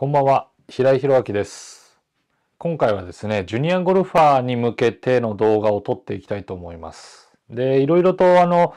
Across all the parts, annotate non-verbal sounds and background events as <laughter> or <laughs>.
こんばんは、平井弘明です。今回はですね、ジュニアゴルファーに向けての動画を撮っていきたいと思います。で、いろいろとあの、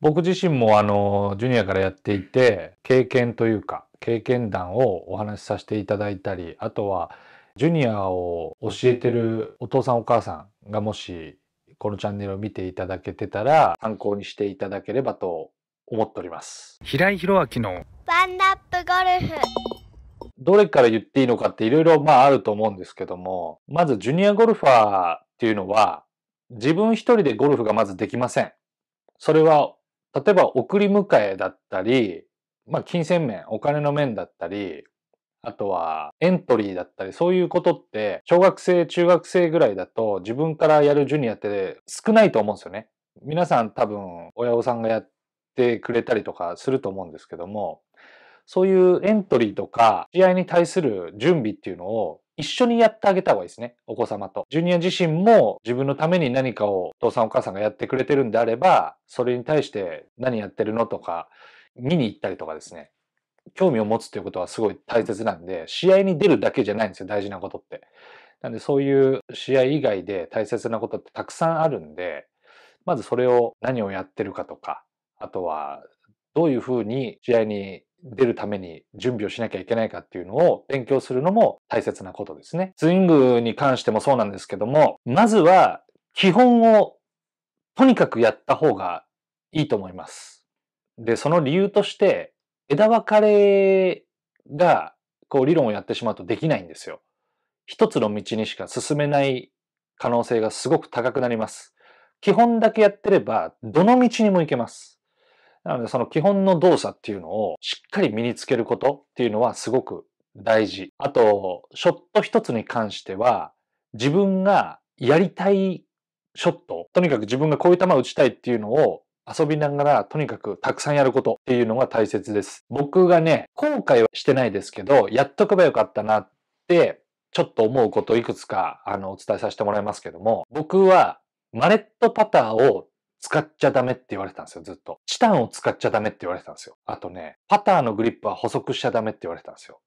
僕自身もあの、ジュニアからやっていて、経験というか、経験談をお話しさせていただいたり、あとは、ジュニアを教えてるお父さんお母さんがもし、このチャンネルを見ていただけてたら、参考にしていただければと思っております。平井弘明のワンナップゴルフ。どれから言っていいのかっていろいろまああると思うんですけども、まずジュニアゴルファーっていうのは、自分一人でゴルフがまずできません。それは、例えば送り迎えだったり、まあ金銭面、お金の面だったり、あとはエントリーだったり、そういうことって、小学生、中学生ぐらいだと自分からやるジュニアって少ないと思うんですよね。皆さん多分親御さんがやってくれたりとかすると思うんですけども、そういうエントリーとか、試合に対する準備っていうのを一緒にやってあげた方がいいですね。お子様と。ジュニア自身も自分のために何かをお父さんお母さんがやってくれてるんであれば、それに対して何やってるのとか、見に行ったりとかですね。興味を持つということはすごい大切なんで、試合に出るだけじゃないんですよ、大事なことって。なんでそういう試合以外で大切なことってたくさんあるんで、まずそれを何をやってるかとか、あとはどういうふうに試合に出るために準備をしなきゃいけないかっていうのを勉強するのも大切なことですね。スイングに関してもそうなんですけども、まずは基本をとにかくやった方がいいと思います。で、その理由として枝分かれがこう理論をやってしまうとできないんですよ。一つの道にしか進めない可能性がすごく高くなります。基本だけやってればどの道にも行けます。なのでその基本の動作っていうのをしっかり身につけることっていうのはすごく大事。あと、ショット一つに関しては、自分がやりたいショット、とにかく自分がこういう球を打ちたいっていうのを遊びながらとにかくたくさんやることっていうのが大切です。僕がね、後悔はしてないですけど、やっとけばよかったなってちょっと思うことをいくつかあのお伝えさせてもらいますけども、僕はマレットパターを使っちゃダメって言われてたんですよ、ずっと。チタンを使っちゃダメって言われてたんですよ。あとね、パターのグリップは補足しちゃダメって言われてたんですよ。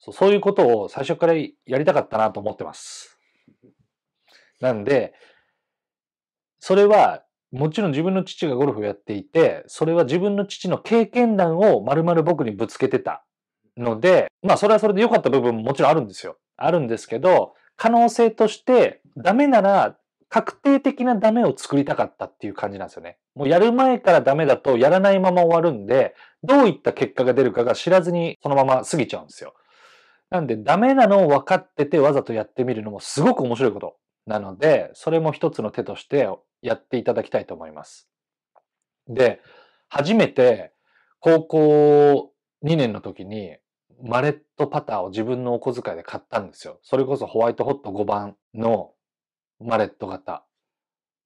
そうそういうことを最初からやりたかったなと思ってます。なんで、それはもちろん自分の父がゴルフをやっていて、それは自分の父の経験談を丸々僕にぶつけてたので、まあそれはそれで良かった部分ももちろんあるんですよ。あるんですけど、可能性としてダメなら確定的なダメを作りたかったっていう感じなんですよね。もうやる前からダメだとやらないまま終わるんで、どういった結果が出るかが知らずにそのまま過ぎちゃうんですよ。なんでダメなのを分かっててわざとやってみるのもすごく面白いことなので、それも一つの手としてやっていただきたいと思います。で、初めて高校2年の時にマレットパターを自分のお小遣いで買ったんですよ。それこそホワイトホット5番のマレット型。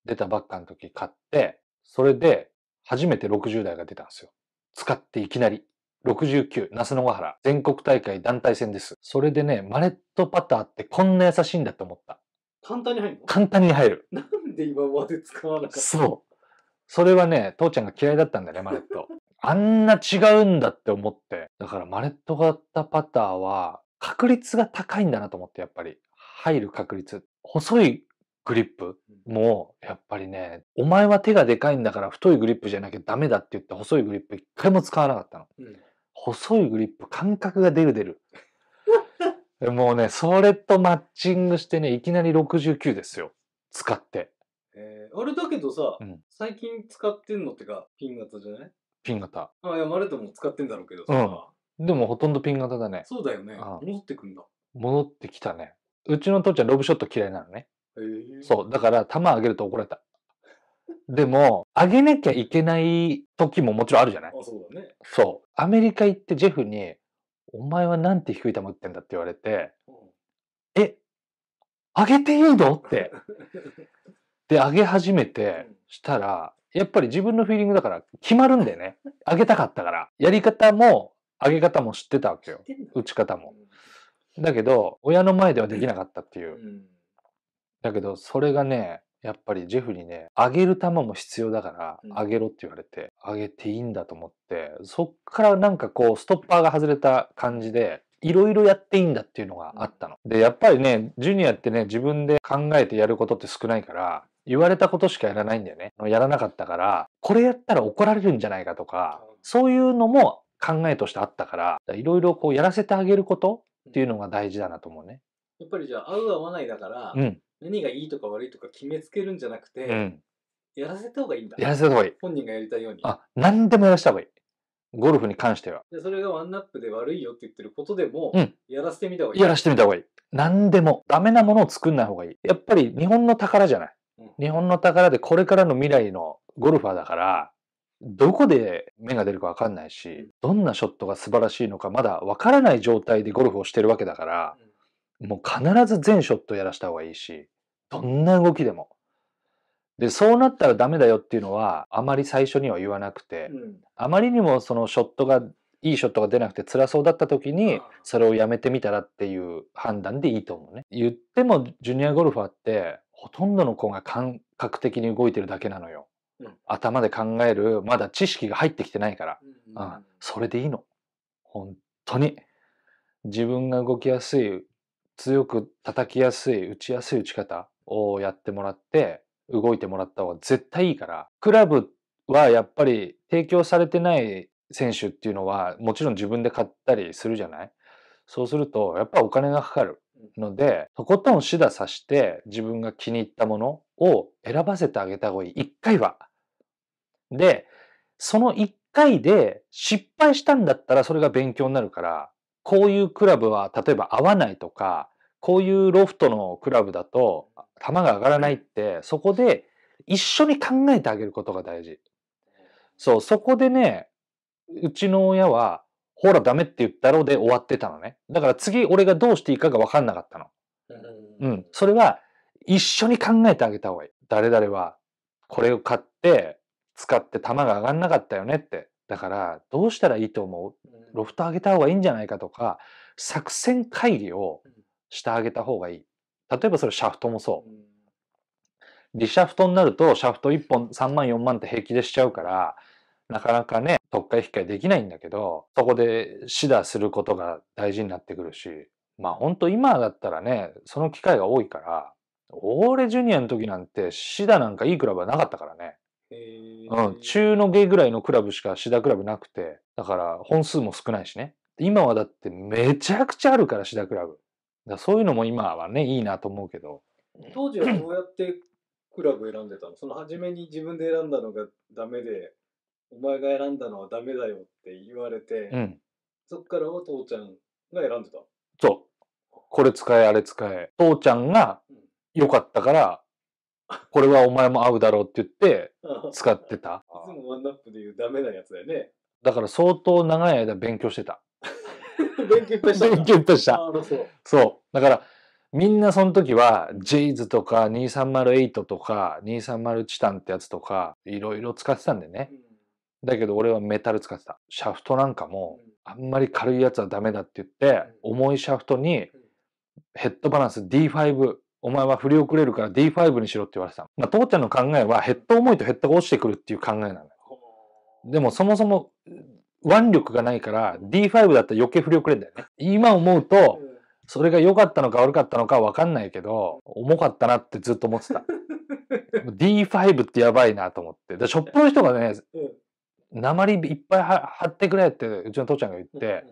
出たばっかの時買って、それで初めて60台が出たんですよ。使っていきなり。69、那須野ヶ原、全国大会団体戦です。それでね、マレットパターってこんな優しいんだって思った。簡単に入るの簡単に入る。なんで今まで使わなかったそう。それはね、父ちゃんが嫌いだったんだね、マレット。あんな違うんだって思って。だからマレット型パターは確率が高いんだなと思って、やっぱり。入る確率。細いグリップも、やっぱりね、お前は手がでかいんだから太いグリップじゃなきゃダメだって言って細いグリップ一回も使わなかったの。うん、細いグリップ、感覚が出る出る。<laughs> もうね、それとマッチングしてね、いきなり69ですよ。使って。えー、あれだけどさ、うん、最近使ってんのってか、ピン型じゃないピン型。あ、いや、マレットも使ってんだろうけどさ。うん。でもほとんどピン型だね。そうだよね。戻ってくんだ。戻ってきたね。うちの父ちゃんロブショット嫌いなのね。そう。だから、玉あげると怒られた。でも、あげなきゃいけない時ももちろんあるじゃないあ、そうだね。そう。アメリカ行ってジェフに、お前はなんて低い球打ってんだって言われて、うん、え、あげていいのって。<laughs> で、あげ始めて、したら、やっぱり自分のフィーリングだから決まるんだよね。あげたかったから。やり方も、あげ方も知ってたわけよ。打ち方も。だけど、親の前ではできなかったっていう。うんだけど、それがね、やっぱりジェフにね、あげる球も必要だから、あ、げろって言われて、あげていいんだと思って、そっからなんかこう、ストッパーが外れた感じで、いろいろやっていいんだっていうのがあったの。で、やっぱりね、ジュニアってね、自分で考えてやることって少ないから、言われたことしかやらないんだよね。やらなかったから、これやったら怒られるんじゃないかとか、そういうのも考えとしてあったから、いろいろこうやらせてあげることっていうのが大事だなと思うね。やっぱりじゃあ合う合わないだから、うん、何がいいとか悪いとか決めつけるんじゃなくて、うん、やらせた方がいいんだやらせた方がいい本人がやりたいようにあ何でもやらせた方がいいゴルフに関してはでそれがワンナップで悪いよって言ってることでも、うん、やらせてみた方がいいやらせてみた方がいい何でもダメなものを作んない方がいいやっぱり日本の宝じゃない、日本の宝でこれからの未来のゴルファーだからどこで目が出るか分かんないし、どんなショットが素晴らしいのかまだ分からない状態でゴルフをしてるわけだから、うんもう必ず全ショットやらした方がいいし、どんな動きでも。で、そうなったらダメだよっていうのは、あまり最初には言わなくて、うん、あまりにもそのショットが、いいショットが出なくて辛そうだった時に、それをやめてみたらっていう判断でいいと思うね。言っても、ジュニアゴルファーって、ほとんどの子が感覚的に動いてるだけなのよ。うん、頭で考える、まだ知識が入ってきてないから。うん、うん、それでいいの。本当に。自分が動きやすい強く叩きやすい、打ちやすい打ち方をやってもらって、動いてもらった方が絶対いいから、クラブはやっぱり提供されてない選手っていうのは、もちろん自分で買ったりするじゃないそうすると、やっぱお金がかかるので、とことん手打さして、自分が気に入ったものを選ばせてあげた方がいい。一回は。で、その一回で失敗したんだったらそれが勉強になるから、こういうクラブは例えば合わないとか、こういうロフトのクラブだと球が上がらないって、そこで一緒に考えてあげることが大事。そう、そこでね、うちの親は、ほらダメって言ったろうで終わってたのね。だから次俺がどうしていいかが分かんなかったの。うん。それは一緒に考えてあげた方がいい。誰々はこれを買って使って球が上がんなかったよねって。だから、どうしたらいいと思うロフト上げた方がいいんじゃないかとか、作戦会議をしてあげた方がいい。例えばそれシャフトもそう。リシャフトになると、シャフト1本3万4万って平気でしちゃうから、なかなかね、特会引き換えできないんだけど、そこで指導することが大事になってくるし、まあほんと今だったらね、その機会が多いから、オーレジュニアの時なんてシダなんかいいクラブはなかったからね。うん、中の下ぐらいのクラブしかシダクラブなくて、だから本数も少ないしね。今はだってめちゃくちゃあるからシダクラブ。だそういうのも今はね、いいなと思うけど。当時はどうやってクラブ選んでたのその初めに自分で選んだのがダメで、お前が選んだのはダメだよって言われて、うん、そっからは父ちゃんが選んでたそう。これ使え、あれ使え。父ちゃんが良かったから、これはお前も合うだろうって言って使ってた。いつもワンナップで言うダメなやつだよね。だから相当長い間勉強してた。<laughs> 勉強いっぱいした。勉強いっぱいした。そう。だから、みんなその時は、ジェイズとか2308とか230チタンってやつとか、いろいろ使ってたんでね。うん、だけど俺はメタル使ってた。シャフトなんかも、あんまり軽いやつはダメだって言って、うん、重いシャフトに、ヘッドバランス D5 お前は振り遅れるから D5 にしろって言われてた。まあ、父ちゃんの考えはヘッド重いとヘッドが落ちてくるっていう考えなのよ。でもそもそも腕力がないから D5 だったら余計振り遅れんだよね。今思うと、それが良かったのか悪かったのかわかんないけど、重かったなってずっと思ってた。D5 <laughs> ってやばいなと思って。で、ショップの人がね、鉛いっぱい貼ってくれってうちの父ちゃんが言って、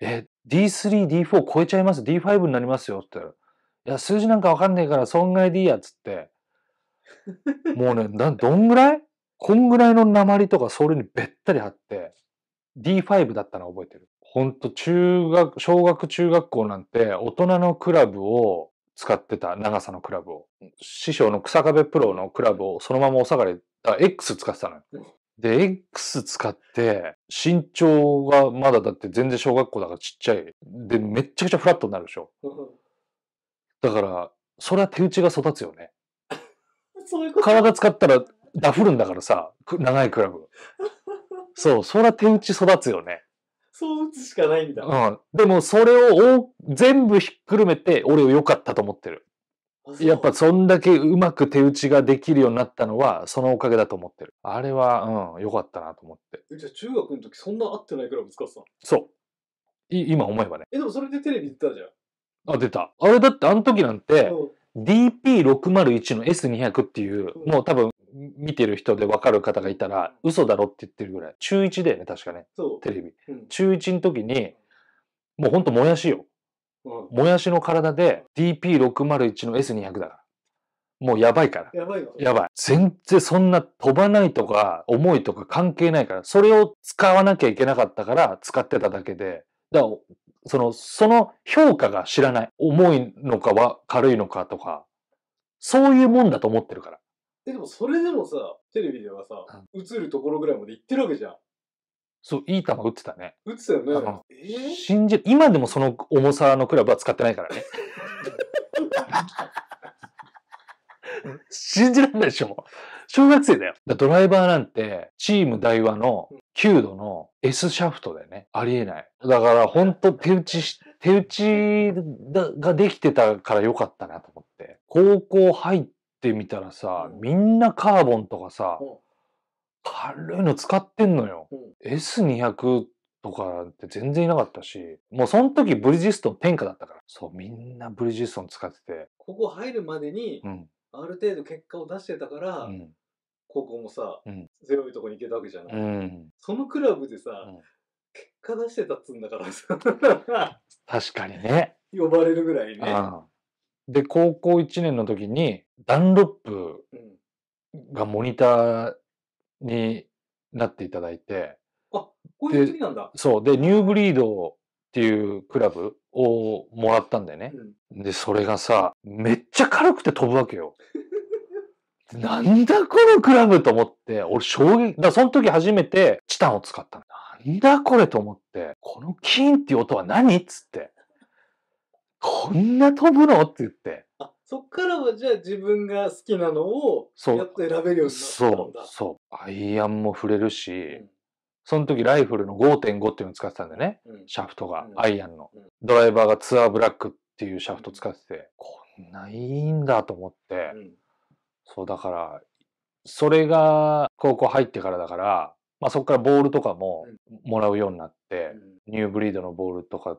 え、D3、D4 超えちゃいます ?D5 になりますよって言ったら、や、数字なんかわかんねえから、損害でいいや、つって。もうね、だ <laughs> どんぐらいこんぐらいの鉛とかそれにべったり貼って、D5 だったの覚えてる。ほんと、中学、小学中学校なんて、大人のクラブを使ってた、長さのクラブを。師匠の草壁プロのクラブをそのままお下がり、あ、X 使ってたのよ。で、X 使って、身長がまだだって全然小学校だからちっちゃい。で、めっちゃくちゃフラットになるでしょ。だから、それは手打ちが育つよね。<laughs> そういうこと体使ったらダフるんだからさ、長いクラブ。そう、それは手打ち育つよね。そう打つしかないんだ。うん。でもそれを全部ひっくるめて、俺を良かったと思ってる。やっぱそんだけうまく手打ちができるようになったのは、そのおかげだと思ってる。あれは、うん、良かったなと思って。じゃあ中学の時そんな合ってないクラブ使ってたのそう。い今思えばね。え、でもそれでテレビったじゃん。あ、出た。あれだってあの時なんて、DP601 の S200 っていう、もう多分見てる人で分かる方がいたら、嘘だろって言ってるぐらい。中1だよね、確かね。テレビ。うん、中1の時に、もうほんともやしよ。うん、もやしの体で DP601 の S200 だから。もうやばいから。やばいやばい。全然そんな飛ばないとか、重いとか関係ないから、それを使わなきゃいけなかったから使ってただけで。だから、その、その評価が知らない。重いのかは軽いのかとか、そういうもんだと思ってるから。でもそれでもさ、テレビではさ、映、うん、るところぐらいまで行ってるわけじゃん。そう、いい球打ってたね。打ってたよね。信じ今でもその重さのクラブは使ってないからね。<laughs> 信じられないでしょ小学生だよ。ドライバーなんて、チーム大和の9度の S シャフトだね。ありえない。だから本当手打ちし、手打ちができてたからよかったなと思って。高校入ってみたらさ、みんなカーボンとかさ、軽いの使ってんのよ。S200 とかって全然いなかったし、もうその時ブリヂストン天下だったから。そう、みんなブリヂストン使ってて。ここ入るまでに、ある程度結果を出してたから、うん高校もさ、うん、いとこに行けたわけじゃない、うん、そのクラブでさ、うん、結果出してたっつうんだからさ <laughs> 確かにね呼ばれるぐらいね、で高校1年の時にダンロップがモニターになっていただいて、うん、あこういう時なんだそうでニューブリードっていうクラブをもらったんだよね、でそれがさめっちゃ軽くて飛ぶわけよ <laughs> なんだこのクラブと思って、俺衝撃、だその時初めてチタンを使ったなんだこれと思って、このキーンっていう音は何っつって。こんな飛ぶのって言って。あ、そっからはじゃあ自分が好きなのを、やっと選べるようになったんだそう、そう。アイアンも触れるし、その時ライフルの5.5っていうの使ってたんだよね。うん、シャフトが、うん、アイアンの、ドライバーがツアーブラックっていうシャフト使ってて、こんないいんだと思って、そうだから、それが高校入ってからだから、まあそこからボールとかももらうようになって、ニューブリードのボールとか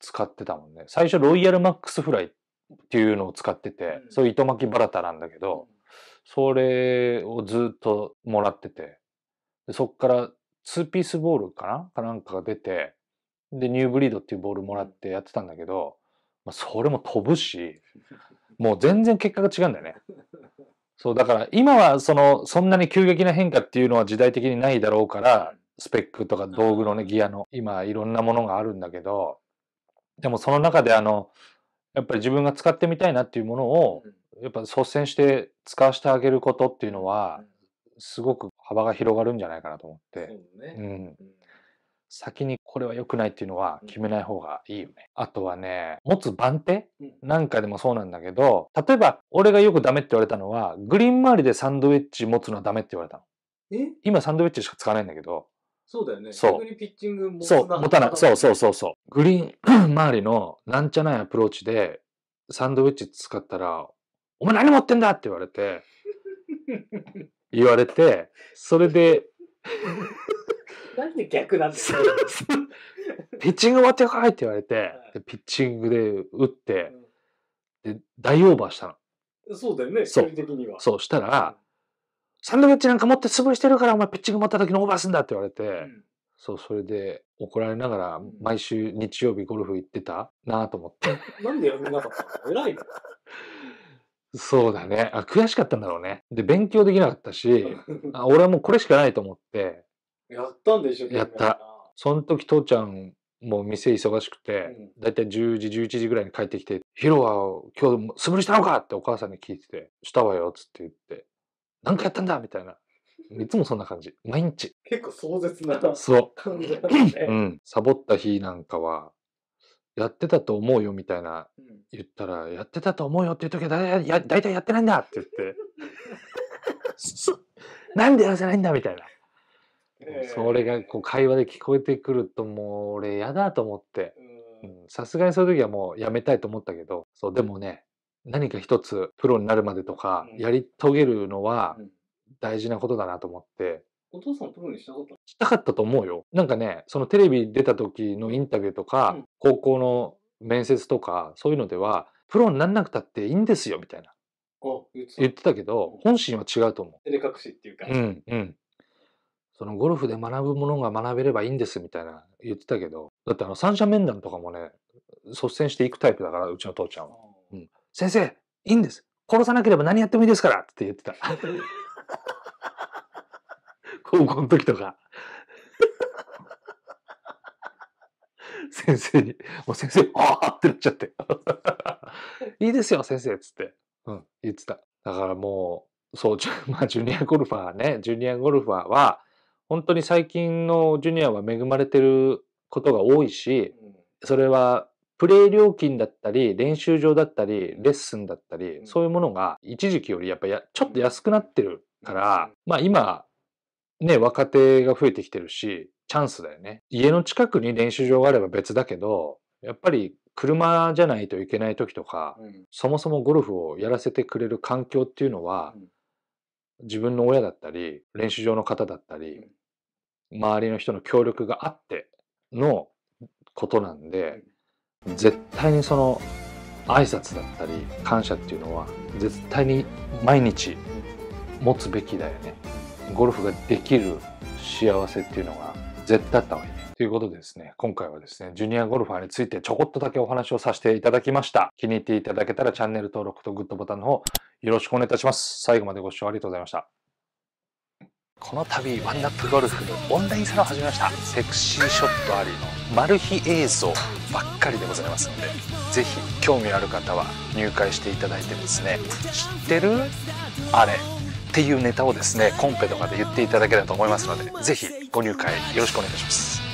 使ってたもんね。最初ロイヤルマックスフライっていうのを使ってて、そうう糸巻きバラタなんだけど、それをずっともらってて、でそこからツーピースボールかなかなんかが出て、で、ニューブリードっていうボールもらってやってたんだけど、まあ、それも飛ぶし、もう全然結果が違うんだよね。そう、だから今はその、そんなに急激な変化っていうのは時代的にないだろうから、スペックとか道具のね、ギアの、今いろんなものがあるんだけど、でもその中であの、やっぱり自分が使ってみたいなっていうものを、やっぱ率先して使わせてあげることっていうのは、すごく幅が広がるんじゃないかなと思って。うん先にこれは良くないっていうのは決めない方がいいよね。あとはね、持つ番手なんかでもそうなんだけど、例えば俺がよくダメって言われたのは、グリーン周りでサンドウェッジ持つのはダメって言われたの。え今サンドウェッジしか使わないんだけど、そうだよね。そう逆にピッチング持そう、持たない。そうそうそうそう。グリーン周りのなんちゃないアプローチで、サンドウェッジ使ったら、お前何持ってんだって言われて、<laughs> 言われて、それで <laughs> なんで逆なんですかピッチング終わってかいって言われて、はい、ピッチングで打って、うん、で、大オーバーしたの。そうだよね、そう。的には。そうしたら、うん、サンドウィッチなんか持って潰してるから、お前ピッチング持った時にオーバーすんだって言われて、うん、そう、それで怒られながら、毎週日曜日ゴルフ行ってたなと思って。なんでやめなかったの偉いのそうだねあ。悔しかったんだろうね。で、勉強できなかったし、あ俺はもうこれしかないと思って、やったんでしょやったその時父ちゃんもう店忙しくて、うん、だいたい10時11時ぐらいに帰ってきて「ヒロは今日素振りしたのか?」ってお母さんに聞いてて「したわよ」っつって言って「何かやったんだ」みたいないつもそんな感じ毎日結構壮絶な感じだね、うん、サボった日なんかはやってたと思うよみたいな言ったら、やってたと思うよっていう時はだいた大体やってないんだって言って <laughs> なんでやらせないんだみたいなそれがこう会話で聞こえてくるともう俺嫌だと思ってさすがにそういう時はもうやめたいと思ったけどそうでもね何か一つプロになるまでとかやり遂げるのは大事なことだなと思って。お父さんプロにしたかったしたかったと思うよ。なんかね、そのテレビ出た時のインタビューとか、うん、高校の面接とか、そういうのでは、プロになんなくたっていいんですよ、みたいな。言ってたけど、本心は違うと思う。照れ隠しっていうか。うん、うん。そのゴルフで学ぶものが学べればいいんですみたいな言ってたけど、だってあの三者面談とかもね、率先していくタイプだから、うちの父ちゃんは。うん、先生、いいんです。殺さなければ何やってもいいですからって言ってた。<laughs> 高校の時とか。先生に、もう先生、ああってなっちゃって。<laughs> いいですよ、先生っつって。うん、言ってた。だからもう、そう、<laughs> まあ、ジュニアゴルファーね、ジュニアゴルファーは、本当に最近のジュニアは恵まれてることが多いし、それはプレー料金だったり、練習場だったり、レッスンだったり、そういうものが一時期よりやっぱやちょっと安くなってるから、まあ今、ね、若手が増えてきてるし、チャンスだよね。家の近くに練習場があれば別だけど、やっぱり車じゃないといけない時とか、そもそもゴルフをやらせてくれる環境っていうのは、自分の親だったり練習場の方だったり、周りの人の協力があってのことなんで、絶対にその挨拶だったり感謝っていうのは絶対に毎日持つべきだよね。ゴルフができる幸せっていうのが絶対あった方がいい。ねということでですね、今回はですね、ジュニアゴルファーについてちょこっとだけお話をさせていただきました。気に入っていただけたらチャンネル登録とグッドボタンの方よろしくお願いいたします。最後までご視聴ありがとうございました。この度ワンナップゴルフオンラインサロン始めましたセクシーショットありのマル秘映像ばっかりでございますので是非興味ある方は入会していただいてですね知ってるあれっていうネタをですねコンペとかで言っていただければと思いますので是非ご入会よろしくお願いします